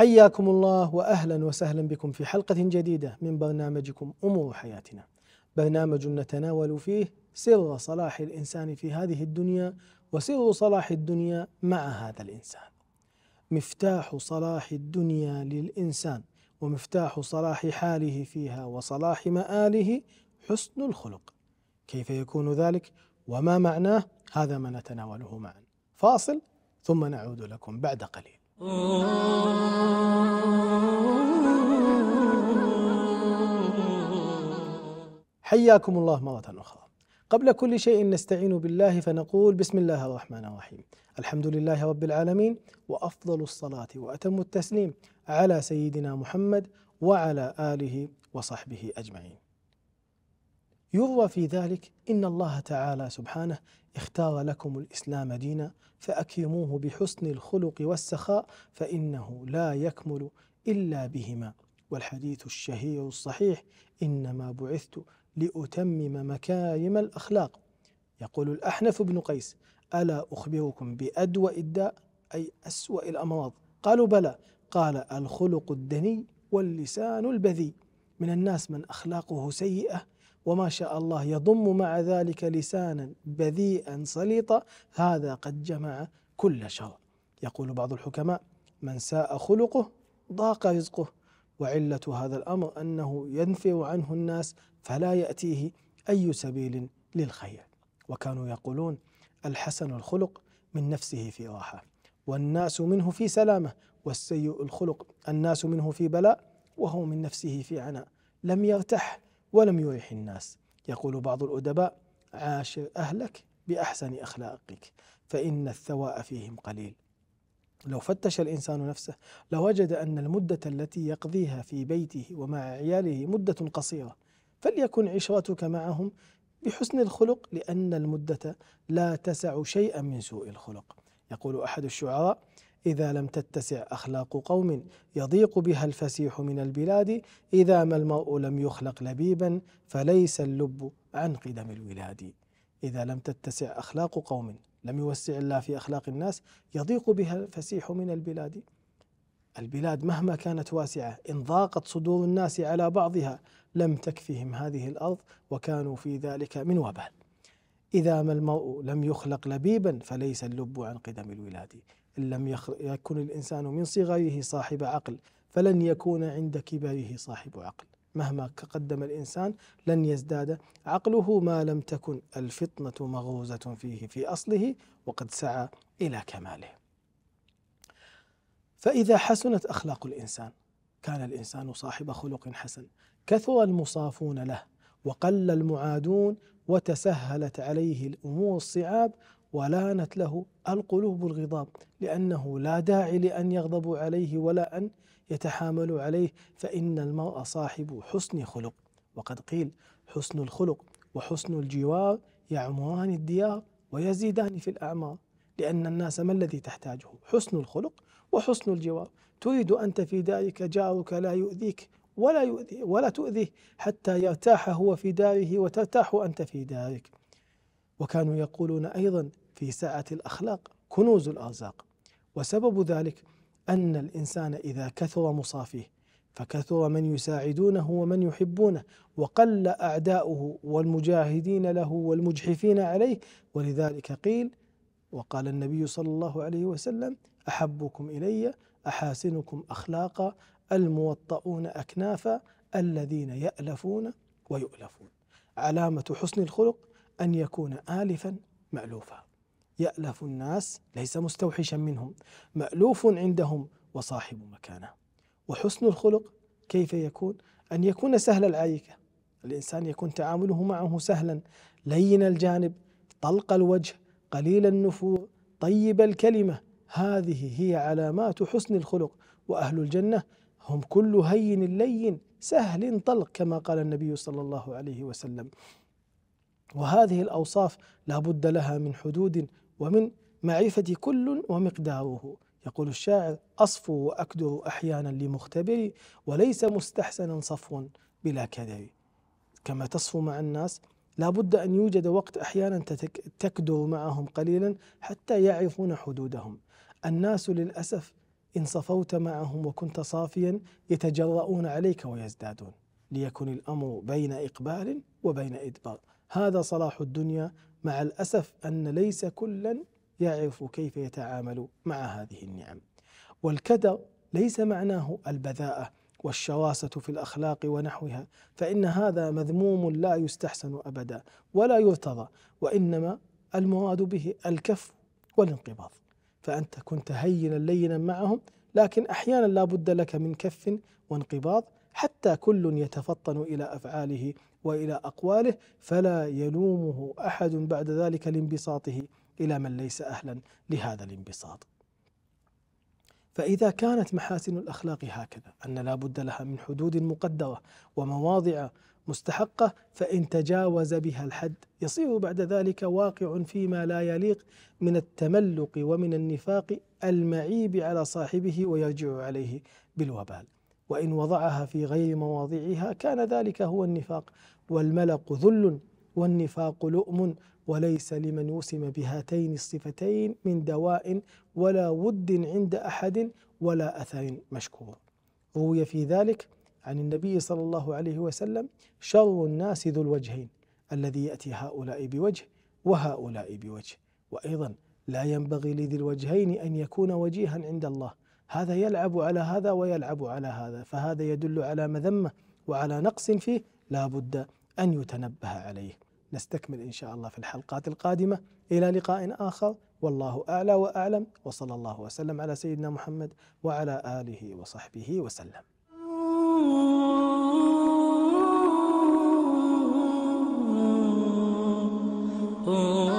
حياكم الله واهلا وسهلا بكم في حلقه جديده من برنامجكم امور حياتنا. برنامج نتناول فيه سر صلاح الانسان في هذه الدنيا وسر صلاح الدنيا مع هذا الانسان. مفتاح صلاح الدنيا للانسان ومفتاح صلاح حاله فيها وصلاح مآله حسن الخلق. كيف يكون ذلك وما معناه؟ هذا ما نتناوله معا. فاصل ثم نعود لكم بعد قليل. حياكم الله مرة أخرى. قبل كل شيء نستعين بالله فنقول بسم الله الرحمن الرحيم. الحمد لله رب العالمين وأفضل الصلاة وأتم التسليم على سيدنا محمد وعلى آله وصحبه أجمعين. يروى في ذلك إن الله تعالى سبحانه اختار لكم الإسلام دينا فأكرموه بحسن الخلق والسخاء فإنه لا يكمل إلا بهما والحديث الشهير الصحيح إنما بعثت لأتمم مكارم الأخلاق يقول الأحنف بن قيس ألا أخبركم بأدوأ الداء أي أسوأ الأمراض قالوا بلى قال الخلق الدني واللسان البذي من الناس من أخلاقه سيئة وما شاء الله يضم مع ذلك لسانا بذيئا سليطا هذا قد جمع كل شر يقول بعض الحكماء من ساء خلقه ضاق رزقه وعلة هذا الأمر أنه ينفر عنه الناس فلا يأتيه أي سبيل للخير وكانوا يقولون الحسن الخلق من نفسه في راحة والناس منه في سلامة والسيء الخلق الناس منه في بلاء وهو من نفسه في عناء لم يرتح ولم يرح الناس يقول بعض الأدباء عاشر أهلك بأحسن أخلاقك فإن الثواء فيهم قليل لو فتش الإنسان نفسه لوجد أن المدة التي يقضيها في بيته ومع عياله مدة قصيرة فليكن عشرتك معهم بحسن الخلق لأن المدة لا تسع شيئا من سوء الخلق يقول أحد الشعراء إذا لم تتسع أخلاق قوم يضيق بها الفسيح من البلاد إذا ما المرء لم يخلق لبيبا فليس اللب عن قدم الولاد إذا لم تتسع أخلاق قوم لم يوسع الله في أخلاق الناس يضيق بها الفسيح من البلاد البلاد مهما كانت واسعة إن ضاقت صدور الناس على بعضها لم تكفهم هذه الأرض وكانوا في ذلك من وبال إذا ما المرء لم يخلق لبيبا فليس اللب عن قدم الولاد إن لم يكن الإنسان من صغره صاحب عقل فلن يكون عند كباره صاحب عقل مهما تقدم الإنسان لن يزداد عقله ما لم تكن الفطنة مغروزة فيه في أصله وقد سعى إلى كماله فإذا حسنت أخلاق الإنسان كان الإنسان صاحب خلق حسن كثر المصافون له وقل المعادون وتسهلت عليه الأمور الصعاب ولانت له القلوب الغضاب لأنه لا داعي لأن يغضبوا عليه ولا أن يتحاملوا عليه فإن المرء صاحب حسن خلق وقد قيل حسن الخلق وحسن الجوار يعمران الديار ويزيدان في الأعمار لأن الناس ما الذي تحتاجه حسن الخلق وحسن الجوار تريد أنت في دارك جارك لا يؤذيك ولا يؤذي ولا تؤذيه حتى يرتاح هو في داره وترتاح أنت في دارك وكانوا يقولون أيضا في ساعة الأخلاق كنوز الأرزاق وسبب ذلك أن الإنسان إذا كثر مصافيه فكثر من يساعدونه ومن يحبونه وقل أعداؤه والمجاهدين له والمجحفين عليه ولذلك قيل وقال النبي صلى الله عليه وسلم أحبكم إلي أحاسنكم أخلاقا الموطؤون أكنافا الذين يألفون ويؤلفون علامة حسن الخلق أن يكون آلفا مألوفا يألف الناس ليس مستوحشا منهم مألوف عندهم وصاحب مكانه وحسن الخلق كيف يكون أن يكون سهل العيكة الإنسان يكون تعامله معه سهلا لين الجانب طلق الوجه قليل النفور طيب الكلمة هذه هي علامات حسن الخلق وأهل الجنة هم كل هين لين سهل طلق كما قال النبي صلى الله عليه وسلم وهذه الأوصاف لا بد لها من حدود ومن معرفة كل ومقداره يقول الشاعر أصفو وأكدر أحيانا لمختبري وليس مستحسنا صفوا بلا كدر كما تصفو مع الناس لا بد أن يوجد وقت أحيانا تكدر معهم قليلا حتى يعرفون حدودهم الناس للأسف إن صفوت معهم وكنت صافيا يتجرؤون عليك ويزدادون ليكن الامر بين اقبال وبين ادبار هذا صلاح الدنيا مع الاسف ان ليس كلا يعرف كيف يتعامل مع هذه النعم والكدر ليس معناه البذاءه والشواسه في الاخلاق ونحوها فان هذا مذموم لا يستحسن ابدا ولا يرتضى وانما المراد به الكف والانقباض فانت كنت هينا لينا معهم لكن احيانا لا بد لك من كف وانقباض حتى كل يتفطن الى افعاله والى اقواله فلا يلومه احد بعد ذلك لانبساطه الى من ليس اهلا لهذا الانبساط. فإذا كانت محاسن الأخلاق هكذا أن لا بد لها من حدود مقدرة ومواضع مستحقة فإن تجاوز بها الحد يصير بعد ذلك واقع فيما لا يليق من التملق ومن النفاق المعيب على صاحبه ويرجع عليه بالوبال وإن وضعها في غير مواضعها كان ذلك هو النفاق والملق ذل والنفاق لؤم وليس لمن وسم بهاتين الصفتين من دواء ولا ود عند أحد ولا أثر مشكور روي في ذلك عن النبي صلى الله عليه وسلم شر الناس ذو الوجهين الذي يأتي هؤلاء بوجه وهؤلاء بوجه وأيضا لا ينبغي لذي الوجهين أن يكون وجيها عند الله هذا يلعب على هذا ويلعب على هذا فهذا يدل على مذمة وعلى نقص فيه لا بد أن يتنبه عليه نستكمل إن شاء الله في الحلقات القادمة إلى لقاء آخر والله أعلى وأعلم وصلى الله وسلم على سيدنا محمد وعلى آله وصحبه وسلم Oh